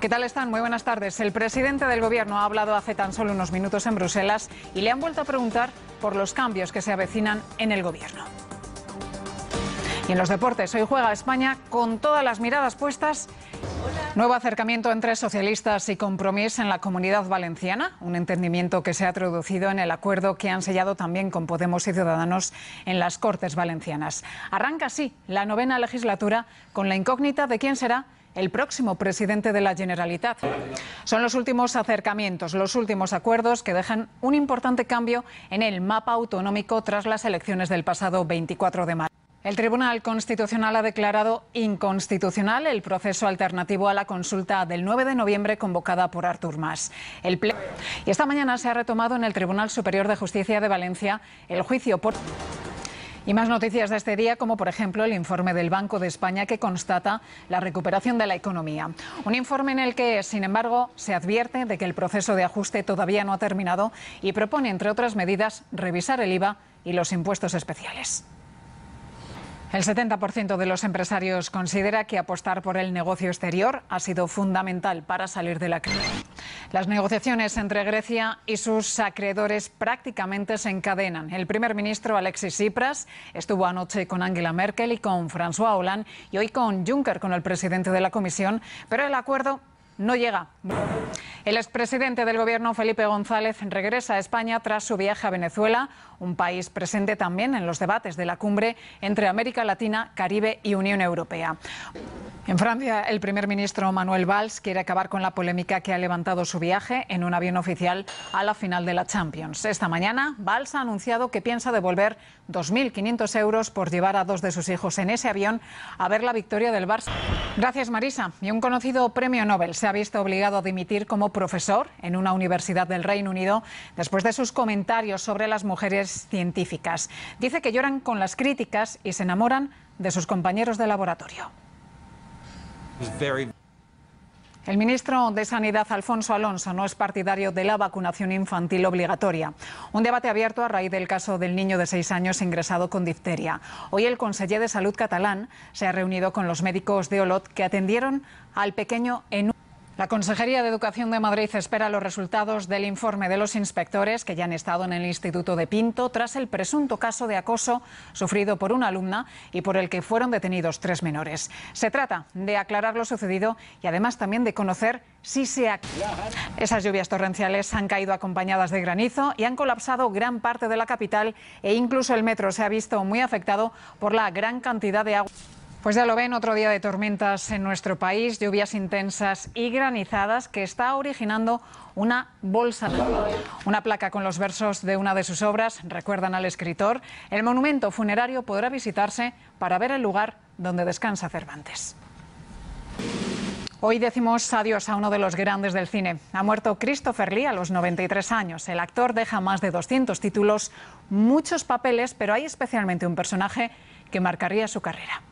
¿Qué tal están? Muy buenas tardes. El presidente del Gobierno ha hablado hace tan solo unos minutos en Bruselas y le han vuelto a preguntar por los cambios que se avecinan en el Gobierno. Y en los deportes, hoy juega España con todas las miradas puestas. Nuevo acercamiento entre socialistas y compromiso en la comunidad valenciana, un entendimiento que se ha traducido en el acuerdo que han sellado también con Podemos y Ciudadanos en las Cortes Valencianas. Arranca así la novena legislatura con la incógnita de quién será el próximo presidente de la Generalitat. Son los últimos acercamientos, los últimos acuerdos que dejan un importante cambio en el mapa autonómico tras las elecciones del pasado 24 de mayo. El Tribunal Constitucional ha declarado inconstitucional el proceso alternativo a la consulta del 9 de noviembre convocada por Artur Mas. El y esta mañana se ha retomado en el Tribunal Superior de Justicia de Valencia el juicio por y más noticias de este día, como por ejemplo el informe del Banco de España que constata la recuperación de la economía. Un informe en el que, sin embargo, se advierte de que el proceso de ajuste todavía no ha terminado y propone, entre otras medidas, revisar el IVA y los impuestos especiales. El 70% de los empresarios considera que apostar por el negocio exterior ha sido fundamental para salir de la crisis. Las negociaciones entre Grecia y sus acreedores prácticamente se encadenan. El primer ministro Alexis Tsipras estuvo anoche con Angela Merkel y con François Hollande y hoy con Juncker, con el presidente de la Comisión, pero el acuerdo no llega. El expresidente del Gobierno, Felipe González, regresa a España tras su viaje a Venezuela, un país presente también en los debates de la cumbre entre América Latina, Caribe y Unión Europea. En Francia, el primer ministro Manuel Valls quiere acabar con la polémica que ha levantado su viaje en un avión oficial a la final de la Champions. Esta mañana, Valls ha anunciado que piensa devolver 2.500 euros por llevar a dos de sus hijos en ese avión a ver la victoria del Barça. Gracias, Marisa. Y un conocido premio Nobel se ha visto obligado a dimitir como profesor en una universidad del Reino Unido después de sus comentarios sobre las mujeres científicas. Dice que lloran con las críticas y se enamoran de sus compañeros de laboratorio. El ministro de Sanidad, Alfonso Alonso, no es partidario de la vacunación infantil obligatoria. Un debate abierto a raíz del caso del niño de seis años ingresado con difteria. Hoy el conseller de Salud catalán se ha reunido con los médicos de Olot que atendieron al pequeño en un... La Consejería de Educación de Madrid espera los resultados del informe de los inspectores que ya han estado en el Instituto de Pinto tras el presunto caso de acoso sufrido por una alumna y por el que fueron detenidos tres menores. Se trata de aclarar lo sucedido y además también de conocer si se ha... Esas lluvias torrenciales han caído acompañadas de granizo y han colapsado gran parte de la capital e incluso el metro se ha visto muy afectado por la gran cantidad de agua. Pues ya lo ven, otro día de tormentas en nuestro país, lluvias intensas y granizadas que está originando una bolsa. Una placa con los versos de una de sus obras recuerdan al escritor. El monumento funerario podrá visitarse para ver el lugar donde descansa Cervantes. Hoy decimos adiós a uno de los grandes del cine. Ha muerto Christopher Lee a los 93 años. El actor deja más de 200 títulos, muchos papeles, pero hay especialmente un personaje que marcaría su carrera.